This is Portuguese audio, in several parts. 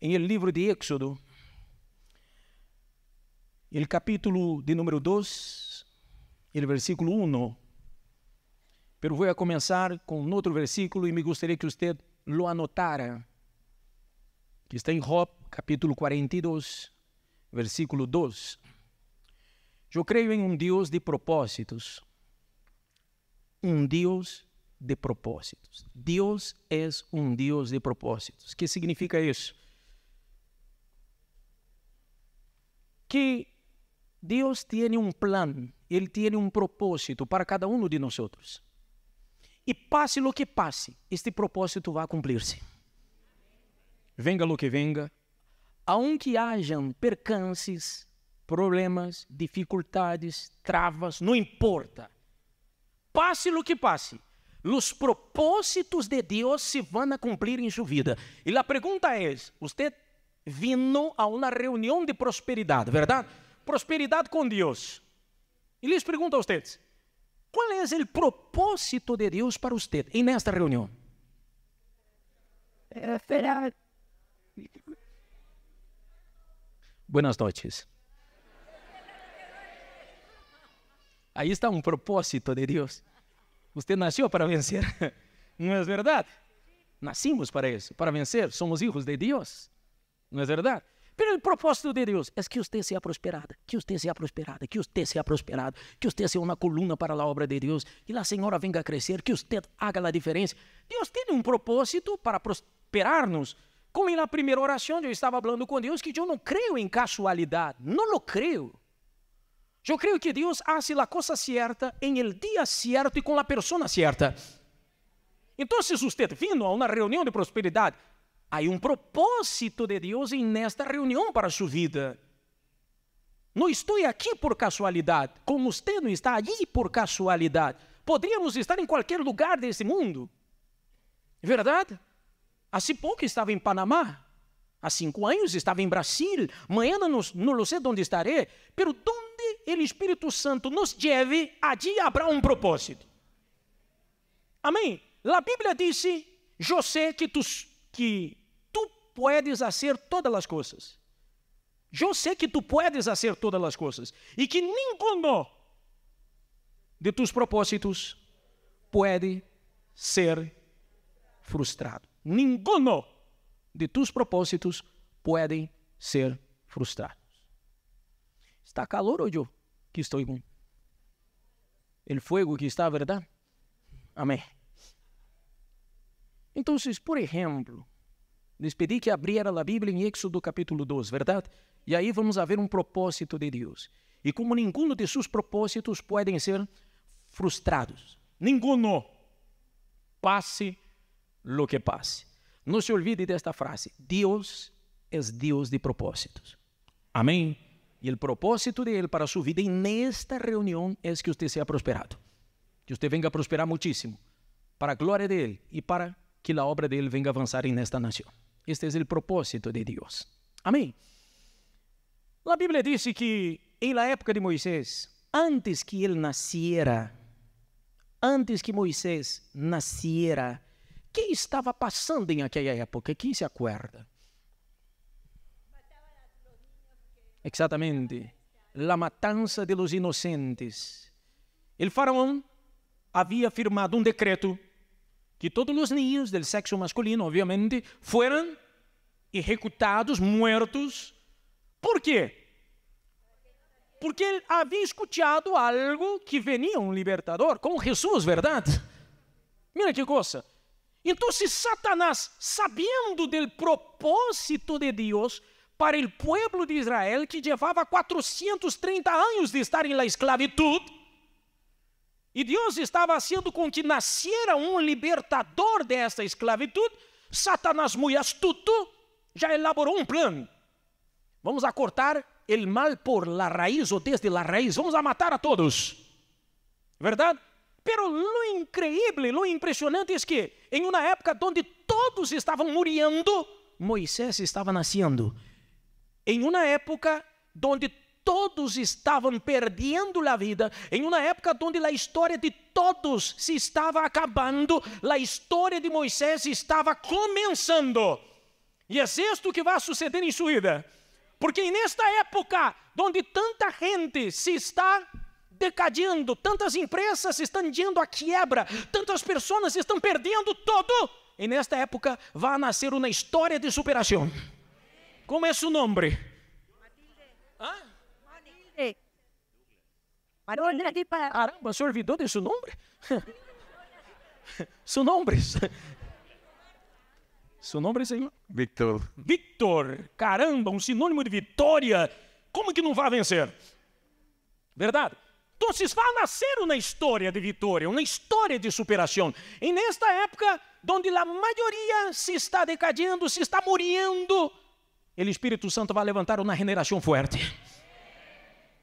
em el livro de Éxodo, el capítulo de número 2, el versículo 1. Pero vou a começar com outro versículo e me gostaria que você lo anotara, que está em Rob capítulo 42, versículo 2. Eu creio em um Deus de propósitos. Um Deus de propósitos. Deus é um Deus de propósitos. O que significa isso? que Deus tem um plano, Ele tem um propósito para cada um de nós. E passe o que passe, este propósito vai cumprir-se. Venga o que venga, aunque hajam percances, problemas, dificuldades, travas, não importa. Passe o que passe, os propósitos de Deus se vão a cumprir em sua vida. E a pergunta é: você vino a uma reunião de prosperidade, verdade? Prosperidade com Deus. E lhes pergunto a vocês: qual é o propósito de Deus para você em nesta reunião? É, Buenas noches. Aí está um propósito de Deus. Você nasceu para vencer, não é verdade? Nascimos para isso, para vencer. Somos filhos de Deus. Não é verdade? Pelo propósito de Deus é que usted sea prosperada, que usted sea prosperada, que usted sea prosperado, que usted sea uma coluna para a obra de Deus, que a Senhora venga a crescer, que usted haja a diferença. Deus tem um propósito para prosperar-nos. Como na primeira oração eu estava falando com Deus, que eu não creio em casualidade, não lo creio. Eu creio que Deus hace a coisa certa, em el dia certo e com a pessoa certa. Então, se você vindo a uma reunião de prosperidade Há um propósito de Deus nesta reunião para sua vida. Não estou aqui por casualidade, como você não está ali por casualidade. Poderíamos estar em qualquer lugar desse mundo. Verdade? Há pouco estava em Panamá, há cinco anos estava em Brasil, amanhã não, não sei onde estarei, pero onde o Espírito Santo nos leve, ali haverá um propósito. Amém? A Bíblia disse, José, que, tu, que puedes fazer todas as coisas. Eu sei que tu podes fazer todas as coisas e que nenhum de tus propósitos pode ser frustrado. Nenhum de tus propósitos podem ser frustrados. Está calor hoje que estou com o fogo que está, verdade? Amém. Então, por exemplo, Les pedi que abriera a Bíblia em Exodo capítulo 2, verdade? E aí vamos a ver um propósito de Deus. E como nenhum de seus propósitos podem ser frustrados, nenhum, pase lo que passe. Não se olvide desta frase: Deus é Deus de propósitos. Amém? E o propósito de Ele para sua vida nesta reunião é que você seja prosperado. Que você venga a prosperar muitíssimo, para a glória Ele e para que a obra de Ele venga a avançar nesta nação. Este es el propósito de Dios. Amém? A Bíblia diz que em la época de Moisés, antes que ele nasciera, antes que Moisés nasciera, que estava passando em aquela época? Quem se acorda? Exatamente. La matança de los inocentes. El faraón havia firmado um decreto que todos os niños del sexo masculino, obviamente, foram executados, mortos. ¿Por quê? Porque ele havia escuchado algo que venia um libertador, como Jesus, verdade? Mira que coisa! Então, se Satanás, sabendo do propósito de Deus para o povo de Israel, que levava 430 anos de estar em la esclavitud, e Deus estava sendo com que nascera um libertador desta esclavitude. Satanás, muito astuto, já elaborou um plano. Vamos a cortar o mal por la raiz ou desde la raiz. Vamos a matar a todos. Verdade? Pero lo increíble, lo impressionante é que, em uma época onde todos estavam morrendo, Moisés estava nascendo. Em uma época onde todos estavam perdendo a vida, em uma época onde a história de todos se estava acabando, a história de Moisés estava começando. E é isto que vai suceder em sua vida. Porque nesta época, onde tanta gente se está decadindo, tantas empresas estão indo à quebra, tantas pessoas estão perdendo tudo, e nesta época vai nascer uma história de superação. Como é seu nome? Caramba, senhor olvidou de seu nome? seu nome? Seu nome, senhor? Victor. Victor. Caramba, um sinônimo de vitória. Como que não vai vencer? Verdade? Então, vocês nascer uma história de vitória, uma história de superação. E nesta época, onde a maioria se está decadendo, se está morrendo, o Espírito Santo vai levantar uma generação forte.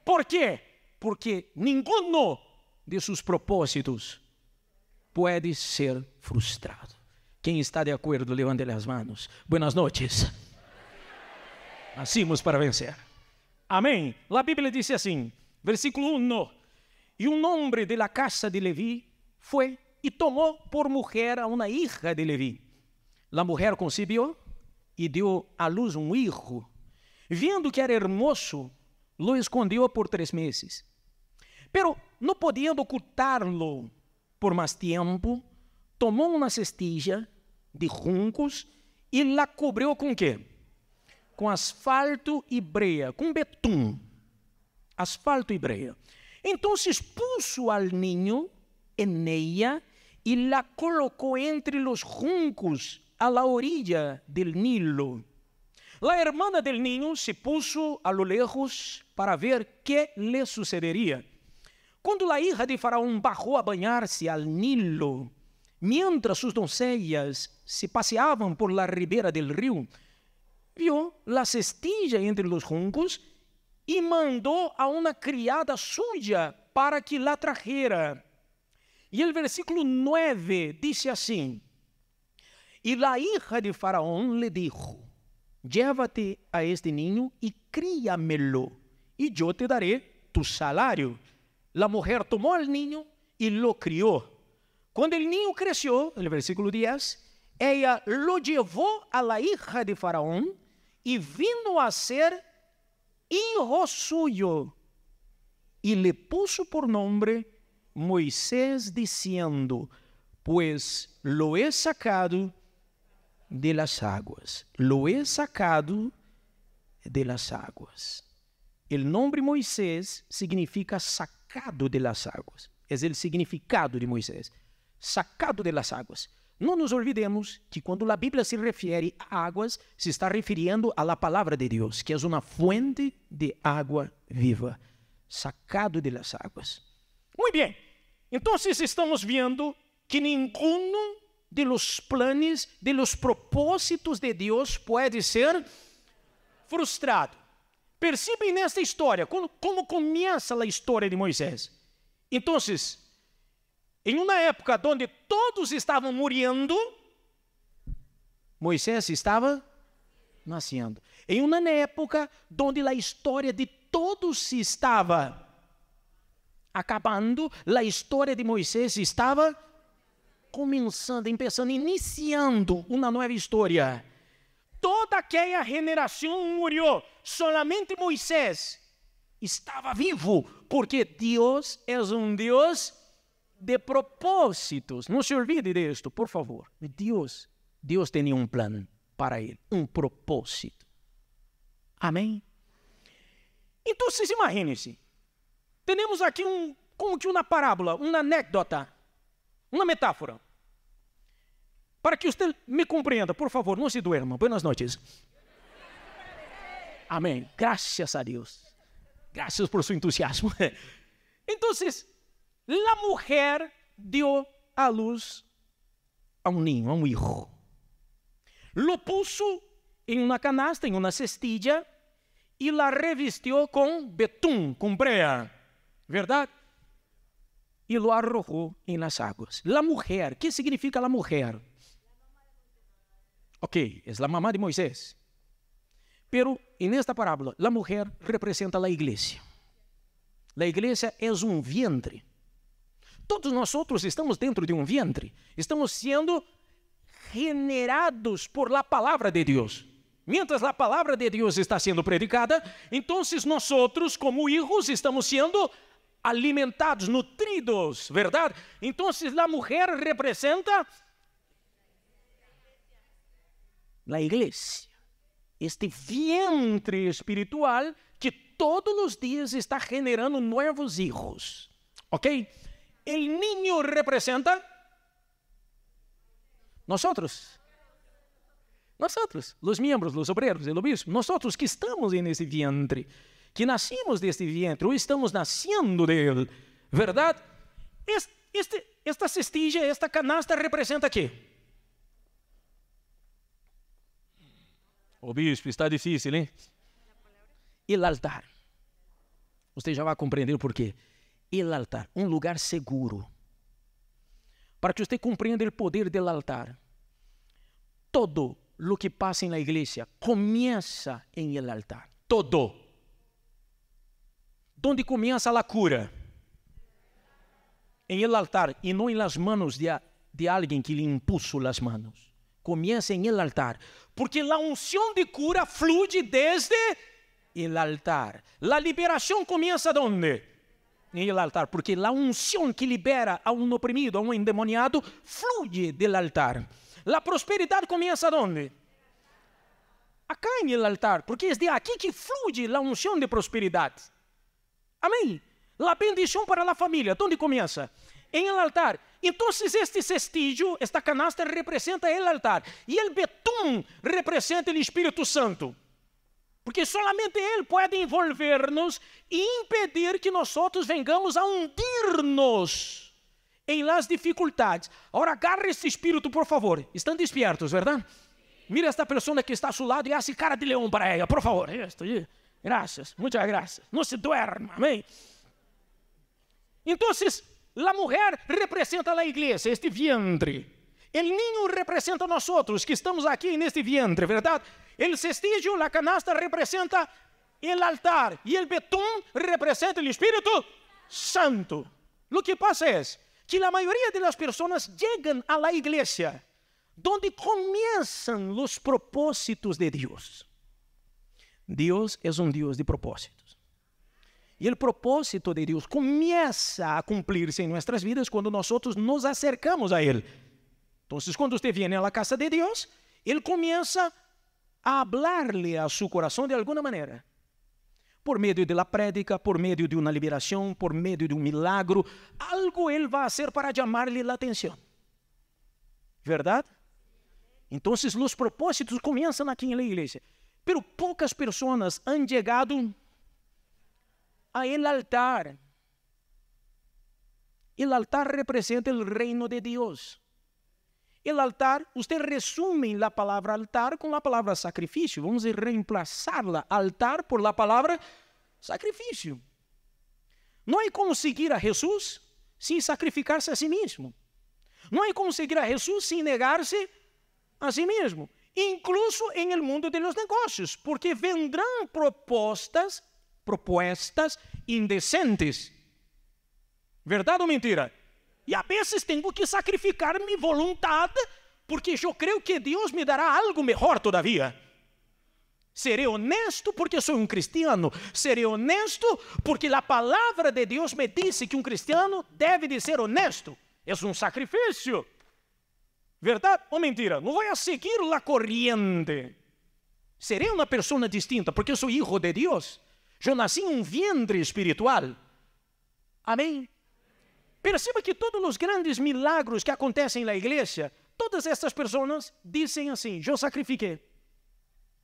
Por quê? porque nenhum de seus propósitos pode ser frustrado. Quem está de acordo, levante as mãos. Buenas noites. Nascimos para vencer. Amém. A Bíblia diz assim, versículo 1: E um homem de la casa de Levi foi e tomou por mulher a uma hija de Levi. La mulher concebeu e deu à luz um hijo. Vendo que era hermoso, Lo escondió por tres meses. Pero no pudiendo ocultarlo por más tiempo, tomó una cestilla de juncos y la cubrió con qué? Com asfalto e brea, com betum. Asfalto e brea. Então se expulsou al niño en ella y la colocó entre los juncos a la orilla del Nilo. La hermana del niño se puso a lo lejos para ver qué le sucedería. Quando la hija de Faraón bajó a banhar-se al Nilo, mientras sus doncellas se paseaban por la ribera del río, vio la cestilla entre los juncos e mandou a uma criada suya para que la trajera. E o versículo 9 dice assim: E la hija de Faraón le dijo: Lleva-te a este ninho e críamelo, e eu te daré tu salário. La mulher tomou o ninho e lo criou. Quando o ninho cresceu, no versículo 10, ela lo levou a la hija de Faraó e vindo a ser hijo suyo. E le puso por nombre Moisés, dizendo: Pues lo he sacado de las águas. Lo he sacado de las aguas. El nombre Moisés significa sacado de las aguas. Es el significado de Moisés. Sacado de las aguas. Não nos olvidemos que quando a Bíblia se refere a águas, se está referindo à palavra de Deus, que é uma fonte de água viva, sacado de las águas. Muito bem. Então, estamos vendo que nenhum de los planes, de los propósitos de Deus pode ser frustrado. Percebem nesta história como, como começa a história de Moisés. Então, em uma época onde todos estavam morrendo, Moisés estava nascendo. Em uma época onde a história de todos se estava acabando, a história de Moisés estava Começando, empezando, iniciando uma nova história. Toda aquela geração morreu, solamente Moisés estava vivo, porque Deus é um Deus de propósitos. Não se olvide disto, por favor. Deus, Deus tinha um plano para ele, um propósito. Amém? Então, vocês imaginem-se. Temos aqui um, como que uma parábola, uma anedota, uma metáfora. Para que você me compreenda, por favor, não se duerma. Boas noites. Amém. Graças a Deus. Graças por seu entusiasmo. Então, a mulher deu à luz a um ninho, a um hijo. Lo puso em uma canasta, em uma cestilha, e la revistiu com betum, com brea. Verdade? E lo arrojou em las águas. La mulher, que significa la mulher? Ok, é a mamá de Moisés. Pero en esta parábola, a mulher representa a igreja. A igreja é um vientre. Todos nós estamos dentro de um vientre. Estamos sendo generados por la palavra de Deus. Mientras a palavra de Deus está sendo predicada, então nós outros, como hijos, estamos sendo alimentados, nutridos, verdade? Então a mulher representa la igreja, este vientre espiritual que todos os dias está generando novos hijos. ¿Ok? El niño representa nosotros. Nosotros, os miembros, los obreros, el obispo, nós que estamos nesse ventre, vientre, que nacimos desse ventre vientre estamos naciendo dele, verdade? Este, esta cestilla, esta canasta representa o quê? Ô bispo, está difícil, hein? o altar. Você já vai compreender o porquê. o altar, um lugar seguro. Para que você compreenda o poder do altar. Todo lo que passa na igreja começa em el altar. Todo. Donde começa a cura? Em el altar e não em las manos de, de alguém que lhe impulsou las manos. Começa em el altar, porque a unção de cura flui desde el altar. A liberação começa donde? Em el altar, porque a unção que libera a um oprimido, a um endemoniado, flui del altar. A prosperidade começa donde? Acá em el altar, porque é de aqui que flui a unção de prosperidade. Amém? A bendição para família, familia, ¿dónde começa? Em el altar. então este cestígio, esta canasta representa el altar e el betum representa o Espírito Santo. Porque solamente Ele pode envolver-nos e impedir que nós outros venhamos a hundir-nos em las dificuldades. Agora, agarre este espírito, por favor. Estão despertos, verdade? Mira esta pessoa que está a seu lado e hace cara de leão para ela, por favor. Isto, eh, eh. graças, muitas graças. Não se duerma, amém? Então, La mulher representa a igreja, este vientre. O ninho representa nós outros que estamos aqui neste vientre, verdade? O cestígio, a canasta, representa o altar. E o betum representa o Espírito Santo. O que passa é que a maioria das pessoas chegam à igreja, onde começam os propósitos de Deus. Deus é um Deus de propósito. E o propósito de Deus começa a cumprir-se em nossas vidas quando nós outros nos acercamos a Ele. Então, quando você vem à casa de Deus, Ele começa a hablar-lhe a seu coração de alguma maneira. Por meio de la prédica, por meio de uma liberação, por meio de um milagro, algo Ele vai fazer para chamar-lhe a atenção. Verdade? Então, os propósitos começam aqui na igreja. Mas poucas pessoas han chegado a altar. El altar representa el reino de Dios. El altar, usted resume la palabra altar con la palabra sacrificio. Vamos a reemplazarla, altar, por la palabra sacrificio. Não é como seguir a Jesus sem sacrificar-se a si mesmo. Não é como seguir a Jesus sem negar-se a si mesmo. Incluso em el mundo de los negócios, porque vendrão propostas propostas indecentes. Verdade ou mentira? E a vezes tenho que sacrificar minha vontade, porque eu creio que Deus me dará algo melhor todavia. Serei honesto porque sou um cristiano. Serei honesto porque a palavra de Deus me disse que um cristiano deve de ser honesto. É um sacrifício. Verdade ou mentira? Não vou seguir a corrente. Serei uma pessoa distinta porque sou filho de Deus. Eu nasci em um ventre espiritual. Amém? Perceba que todos os grandes milagros que acontecem na igreja, todas essas pessoas dizem assim: Eu sacrifiquei.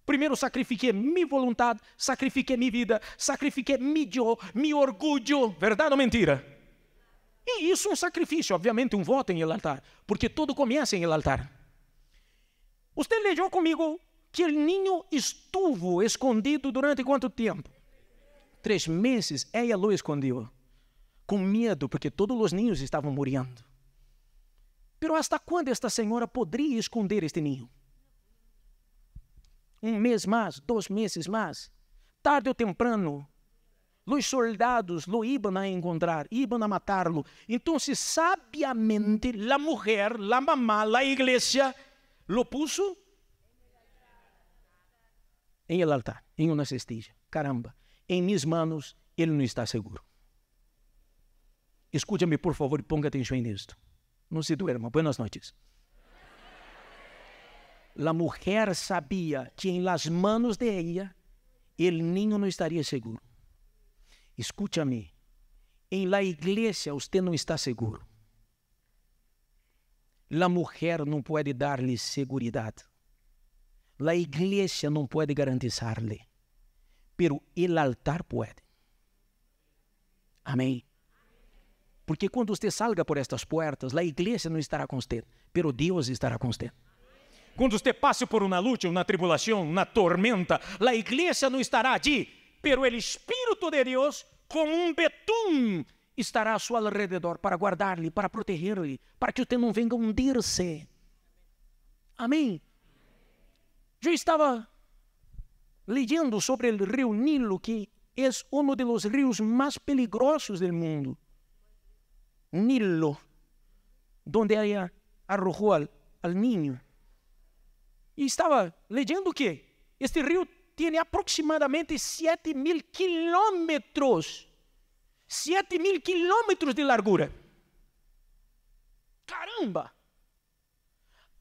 Primeiro sacrifiquei minha vontade, sacrifiquei minha vida, sacrifiquei meu, orgulho. Verdade ou mentira? E isso é um sacrifício, obviamente, um voto em el altar, porque tudo começa em el altar. Você leu comigo que o ninho estuvo escondido durante quanto tempo? três meses, ela o escondeu, com medo, porque todos os ninhos estavam morrendo. Pero hasta quando esta senhora poderia esconder este ninho? Um mês mais, dois meses mais, tarde ou temprano, os soldados lo iban a encontrar, iban a matá-lo. Então, sabiamente, a mulher, a mamá, a igreja, lo puso em el altar, em uma cestilla. Caramba. Em minhas manos, ele não está seguro. Escute-me, por favor, e ponga atenção nisto. Não se duerma. Buenas noites. A mulher sabia que em las manos de ella, el niño não estaria seguro. Escute-me. Em la igreja, você não está seguro. La mulher não pode dar-lhe segurança. La igreja não pode garantizar-lhe pero el altar puede. Amém. Porque quando você salga por estas portas, a igreja não estará com você, pero Deus estará com você. Quando você passe por uma luta, uma tribulação, uma tormenta, a igreja não estará ali, pero o Espírito de Deus, como um betum, estará a seu alrededor para guardar-lhe, para proteger-lhe, para que você não venha hundir-se. Amém? Eu estava leyendo sobre el río Nilo, que es uno de los ríos más peligrosos del mundo. Nilo, donde ella arrojó al, niño. Y estaba leyendo que este río tiene aproximadamente 7 mil kilómetros. 7 mil kilómetros de largura. Caramba!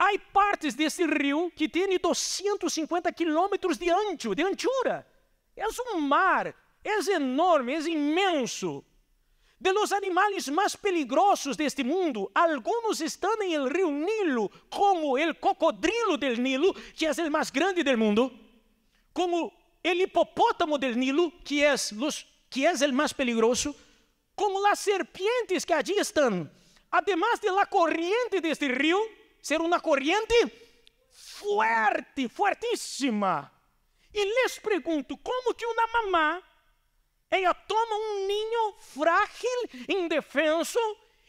Há partes desse rio que tem 250 quilômetros de ancho, de anchura. É um mar, é enorme, é imenso. De los animais mais peligrosos deste mundo, alguns estão em el rio Nilo, como el cocodrilo del Nilo, que é o mais grande del mundo, como el hipopótamo del Nilo, que é o mais el peligroso, como as serpientes que allí estão, además de la corriente deste rio, ser uma corrente forte, fortíssima. E lhes pergunto, como que uma mamá, ela toma um ninho frágil, indefenso,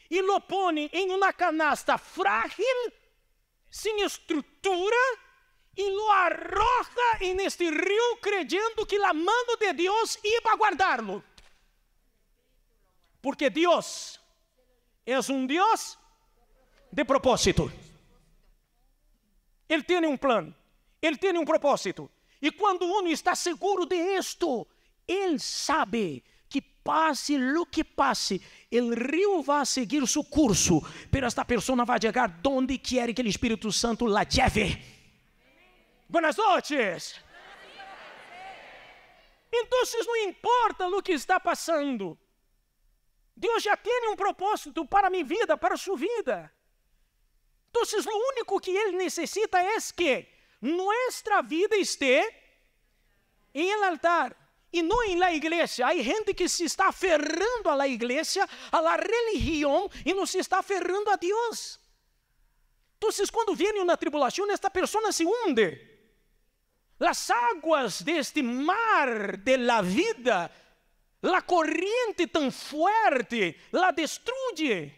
e lo põe em uma canasta frágil, sem estrutura, e lo arroja em este rio, credendo que a mão de Deus ia guardá-lo. Porque Deus é um Deus de propósito. Ele tem um plano, ele tem um propósito. E quando o homem está seguro de isto, ele sabe que passe o que passe, o rio vai seguir o seu curso, pero esta pessoa vai chegar onde quer que o Espírito Santo la lleve. Buenas noches. Então, não importa o que está passando, Deus já tem um propósito para a minha vida, para a sua vida. Então, lo único que ele necesita é que nossa vida esteja em altar e não em la igreja. Há gente que se está aferrando à la igreja, à la religião e não se está aferrando a Deus. Então, quando vem uma tribulação, esta pessoa se hunde. As águas deste mar de la vida, la corrente tão forte, la destruye.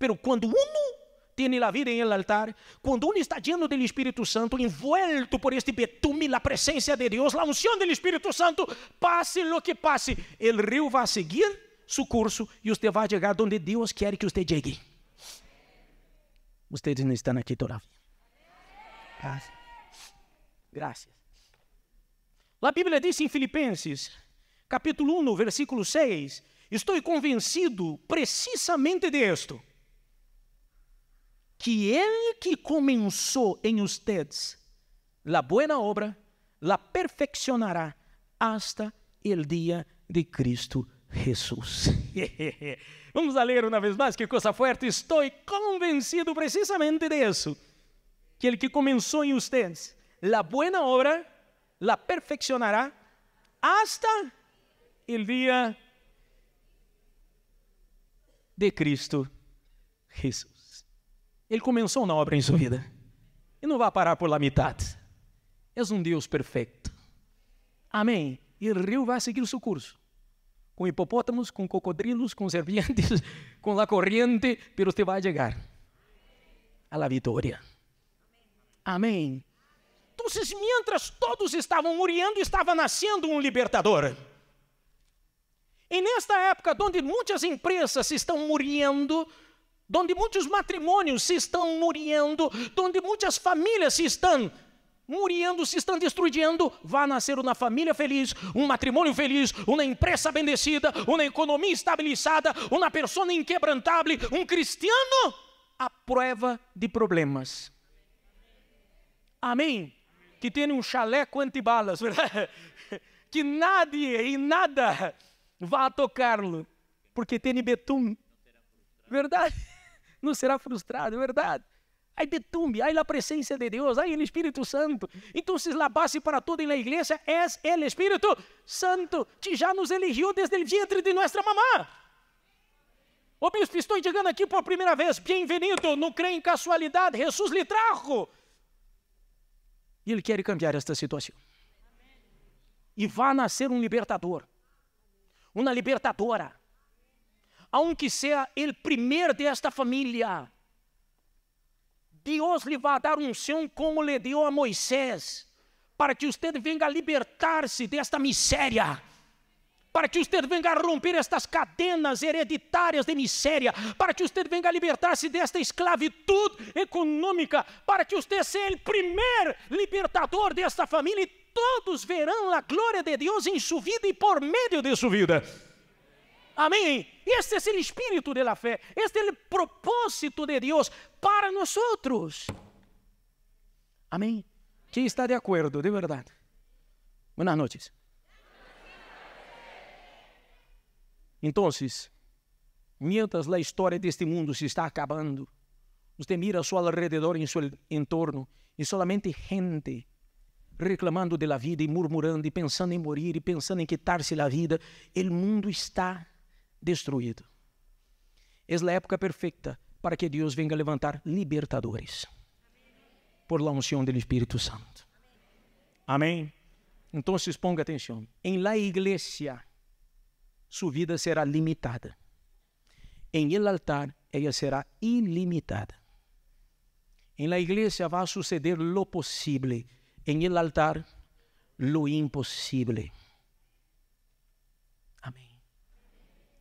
Pero quando uno tiene la vida en el altar, cuando uno está lleno del Espíritu Santo, envuelto por este betume, la presencia de Dios, la unción del Espíritu Santo, pase lo que pase, el río va a seguir su curso y usted va a llegar donde Dios quiere que usted llegue. Ustedes no están aquí todavía. Gracias. Graças. La Bíblia diz em Filipenses, capítulo 1, versículo 6, estou convencido precisamente de esto, que ele que começou em ustedes la buena obra, la perfeccionará hasta el día de Cristo Jesús. Vamos a ler uma vez mais que coisa forte. Estou convencido precisamente de isso. Que ele que começou em vocês, la buena obra, la perfeccionará hasta el día de Cristo Jesús. Ele começou uma obra em sua vida. E não vai parar por lá metade. És um Deus perfeito. Amém. E o rio vai seguir o seu curso. Com hipopótamos, com cocodrilos, com serpientes, com a corrente, pero você vai chegar. à vitória. Amém. Então, mientras todos estavam muriendo, estava nascendo um libertador. E nesta época, onde muitas empresas estão morrendo, Donde muitos matrimônios se estão muriando, onde muitas famílias se estão muriando, se estão destruindo, vai nascer uma família feliz, um matrimônio feliz, uma empresa bendecida, uma economia estabilizada, uma pessoa inquebrantável, um cristiano à prova de problemas. Amém? Que tem um chaleco antibalas, verdade? Que nadie e nada vá tocá-lo, porque tem betum. Verdade? não será frustrado, é verdade. Aí detume, aí a presença de Deus, aí o Espírito Santo. Então, se a base para toda a igreja é o Espírito Santo, que já nos eligiu desde o entre de nossa mamá. Ô bispo, estou chegando aqui por primeira vez, bem-vindo, não creio em casualidade, Jesus lhe trajo. E ele quer cambiar esta situação. E vai nascer um libertador, uma libertadora aunque sea el primer de esta familia. Deus lhe vai dar um um como lhe deu a Moisés, para que você venha a libertar-se desta miséria, para que você venha a romper estas cadenas hereditárias de miséria, para que você venha a libertar-se desta esclavitud econômica, para que você seja o primeiro libertador desta família e todos verão a glória de Deus em sua vida e por meio de sua vida. Amém? este é o espírito de la Este é o propósito de Deus para nós. Amém? Quem está de acordo, de verdade? Boa noite. Então, mientras a história deste mundo se está acabando, você mira a su alrededor, em seu entorno, e solamente gente reclamando da vida e murmurando e pensando em morir e pensando em quitar-se da vida. O mundo está destruído. Es la época perfecta para que Deus venga a levantar libertadores por la unción del Espíritu Santo. Amém? Então, ponga atenção. Em la iglesia, sua vida será limitada. Em el altar, ela será ilimitada. Em la iglesia vai suceder lo posible. Em el altar, lo imposible.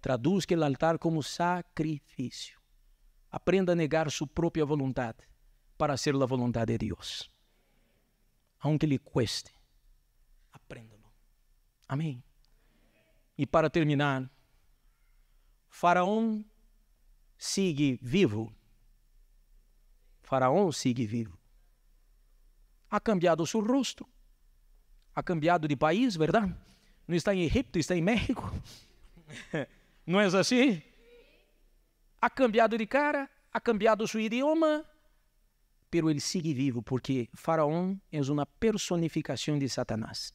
Traduz aquele altar como sacrifício. Aprenda a negar sua própria vontade para ser a vontade de Deus. Aunque lhe cueste, aprenda-lo. Amém. E para terminar, Faraó sigue vivo. Faraó sigue vivo. Ha cambiado seu rosto, ha cambiado de país, verdade? Não está em Egipto, está em México. Não é assim? Ha cambiado de cara, ha cambiado seu idioma, pero ele sigue vivo porque Faraó é uma personificação de Satanás.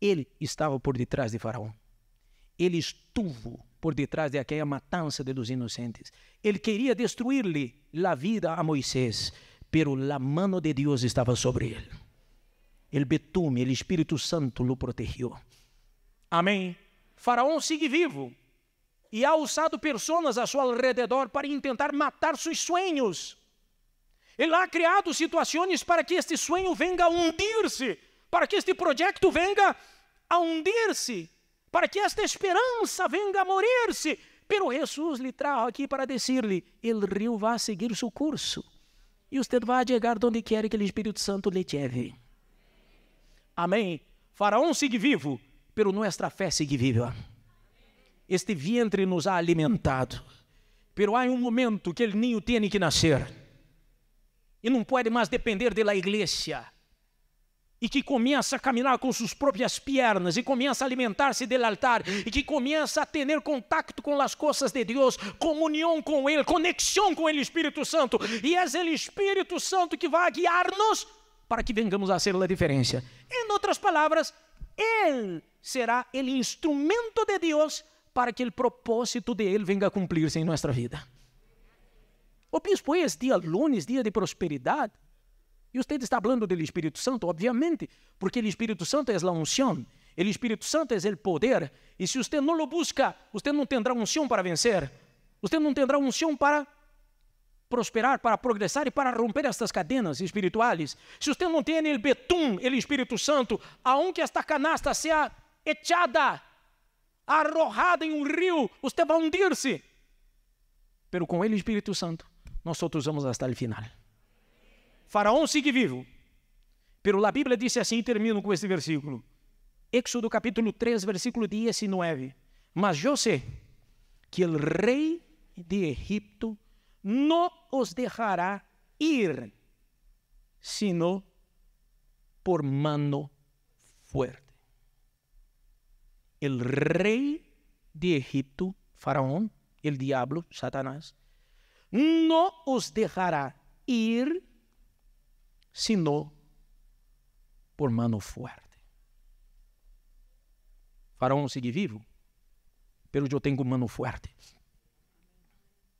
Ele estava por detrás de Faraó. Ele estuvo por detrás de aquela matança de dos inocentes. Ele queria destruir-lhe a vida a Moisés, pero a mano de Deus estava sobre ele. El betume, el Espírito Santo lo protegió. Amém. Faraó sigue vivo e há usado pessoas a seu alrededor para intentar matar seus sonhos. Ele há criado situações para que este sonho venha a hundir-se, para que este projeto venha a hundir-se, para que esta esperança venha a morrer-se. Pero Jesus lhe traz aqui para dizer-lhe: o rio vai seguir seu curso e você vai chegar onde quer que o Espírito Santo lhe lleve. Amém. Faraó sigue vivo pero nuestra fé sigue viva. Este ventre nos ha alimentado. Pero há um momento que o ninho tem que nascer. E não pode mais depender da de igreja. E que começa a caminhar com suas próprias pernas, e começa a alimentar-se do altar, e que começa a ter contato com as coisas de Deus, comunhão com Ele, conexão com Ele, Espírito Santo. E é Ele Espírito Santo que vai guiar-nos para que vengamos a ser a diferença. Em outras palavras, ele será o instrumento de Deus para que o propósito de Ele venga a se em nossa vida. O bispo, é dia lunes, dia de prosperidade, E você está falando do Espírito Santo, obviamente, porque o Espírito Santo é a unção, o Espírito Santo é o poder, e se você não o busca, você não terá unção para vencer, você não terá unção para prosperar, para progressar e para romper estas cadenas espirituais. Se você não tem o betum, o Espírito Santo, aonde esta canasta seja echada, arrojada em um rio, você vai hundir-se. Pero com ele, Espírito Santo, nós vamos até o final. Faraó sigue vivo. Pero a Bíblia diz assim, e termino com este versículo. Exodo capítulo 3, versículo 19. Mas eu sei que o rei de Egipto no os dejará ir, sino por mano fuerte. El rey de Egipto, Faraón, el diablo, Satanás, no os dejará ir, sino por mano fuerte. Faraón sigue vivo, pero yo tengo mano fuerte.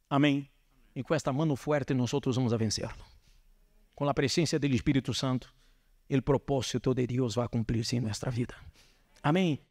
Amén. E com esta mão forte nós vamos a vencer. Com a presença do Espírito Santo, o propósito de Deus vai cumprir-se em nossa vida. Amém.